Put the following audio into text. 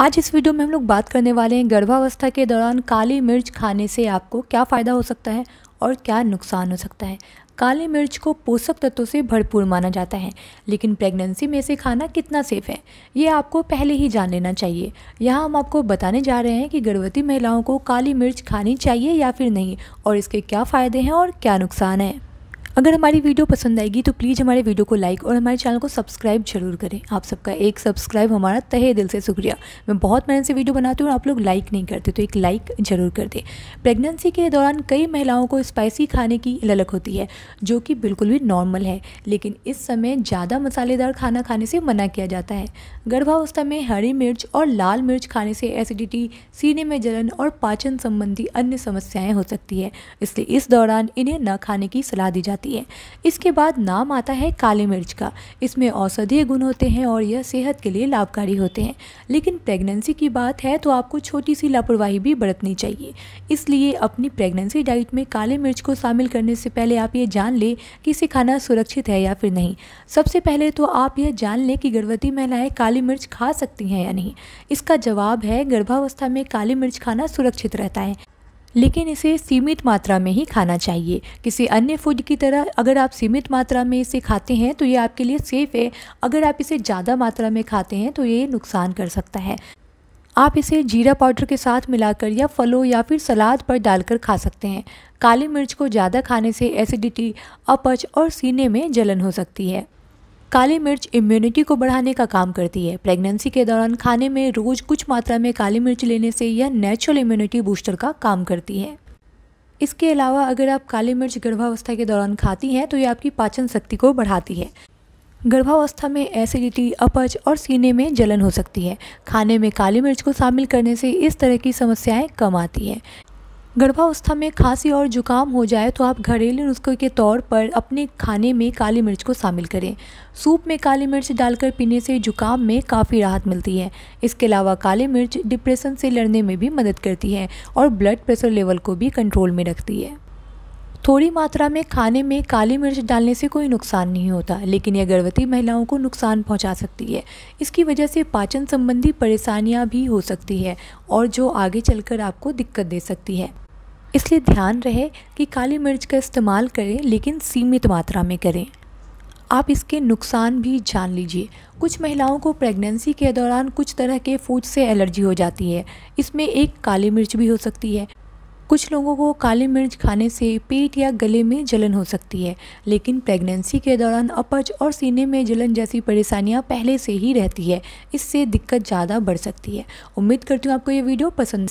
आज इस वीडियो में हम लोग बात करने वाले हैं गर्भावस्था के दौरान काली मिर्च खाने से आपको क्या फ़ायदा हो सकता है और क्या नुकसान हो सकता है काली मिर्च को पोषक तत्वों से भरपूर माना जाता है लेकिन प्रेगनेंसी में से खाना कितना सेफ़ है ये आपको पहले ही जान लेना चाहिए यहाँ हम आपको बताने जा रहे हैं कि गर्भवती महिलाओं को काली मिर्च खानी चाहिए या फिर नहीं और इसके क्या फ़ायदे हैं और क्या नुकसान हैं अगर हमारी वीडियो पसंद आएगी तो प्लीज़ हमारे वीडियो को लाइक और हमारे चैनल को सब्सक्राइब जरूर करें आप सबका एक सब्सक्राइब हमारा तहे दिल से शुक्रिया मैं बहुत मेहनत से वीडियो बनाती हूँ और आप लोग लाइक नहीं करते तो एक लाइक जरूर कर दें प्रेगनेंसी के दौरान कई महिलाओं को स्पाइसी खाने की ललक होती है जो कि बिल्कुल भी नॉर्मल है लेकिन इस समय ज़्यादा मसालेदार खाना खाने से मना किया जाता है गर्भावस्था में हरी मिर्च और लाल मिर्च खाने से एसिडिटी सीने में जलन और पाचन संबंधी अन्य समस्याएँ हो सकती है इसलिए इस दौरान इन्हें न खाने की सलाह दी जाती है जाती है इसके बाद नाम आता है काली मिर्च का इसमें औषधीय गुण होते हैं और यह सेहत के लिए लाभकारी होते हैं लेकिन प्रेगनेंसी की बात है तो आपको छोटी सी लापरवाही भी बरतनी चाहिए इसलिए अपनी प्रेगनेंसी डाइट में काले मिर्च को शामिल करने से पहले आप ये जान लें कि इसे खाना सुरक्षित है या फिर नहीं सबसे पहले तो आप यह जान लें कि गर्भवती महिलाएं काली मिर्च खा सकती हैं या नहीं इसका जवाब है गर्भावस्था में काली मिर्च खाना सुरक्षित रहता है लेकिन इसे सीमित मात्रा में ही खाना चाहिए किसी अन्य फूड की तरह अगर आप सीमित मात्रा में इसे खाते हैं तो ये आपके लिए सेफ़ है अगर आप इसे ज़्यादा मात्रा में खाते हैं तो ये नुकसान कर सकता है आप इसे जीरा पाउडर के साथ मिलाकर या फलों या फिर सलाद पर डालकर खा सकते हैं काली मिर्च को ज़्यादा खाने से एसिडिटी अपच और सीने में जलन हो सकती है काली मिर्च इम्यूनिटी को बढ़ाने का काम करती है प्रेगनेंसी के दौरान खाने में रोज कुछ मात्रा में काली मिर्च लेने से यह नेचुरल इम्यूनिटी बूस्टर का काम करती है इसके अलावा अगर आप काली मिर्च गर्भावस्था के दौरान खाती हैं तो ये आपकी पाचन शक्ति को बढ़ाती है गर्भावस्था में एसिडिटी अपच और सीने में जलन हो सकती है खाने में काली मिर्च को शामिल करने से इस तरह की समस्याएं कम आती हैं गर्भावस्था में खांसी और जुकाम हो जाए तो आप घरेलू नुस्खे के तौर पर अपने खाने में काली मिर्च को शामिल करें सूप में काली मिर्च डालकर पीने से जुकाम में काफ़ी राहत मिलती है इसके अलावा काली मिर्च डिप्रेशन से लड़ने में भी मदद करती है और ब्लड प्रेशर लेवल को भी कंट्रोल में रखती है थोड़ी मात्रा में खाने में काली मिर्च डालने से कोई नुकसान नहीं होता लेकिन यह गर्भवती महिलाओं को नुकसान पहुंचा सकती है इसकी वजह से पाचन संबंधी परेशानियां भी हो सकती है और जो आगे चलकर आपको दिक्कत दे सकती है इसलिए ध्यान रहे कि काली मिर्च का इस्तेमाल करें लेकिन सीमित मात्रा में करें आप इसके नुकसान भी जान लीजिए कुछ महिलाओं को प्रेगनेंसी के दौरान कुछ तरह के फूड से एलर्जी हो जाती है इसमें एक काली मिर्च भी हो सकती है कुछ लोगों को काली मिर्च खाने से पेट या गले में जलन हो सकती है लेकिन प्रेगनेंसी के दौरान अपच और सीने में जलन जैसी परेशानियां पहले से ही रहती है इससे दिक्कत ज़्यादा बढ़ सकती है उम्मीद करती हूँ आपको ये वीडियो पसंद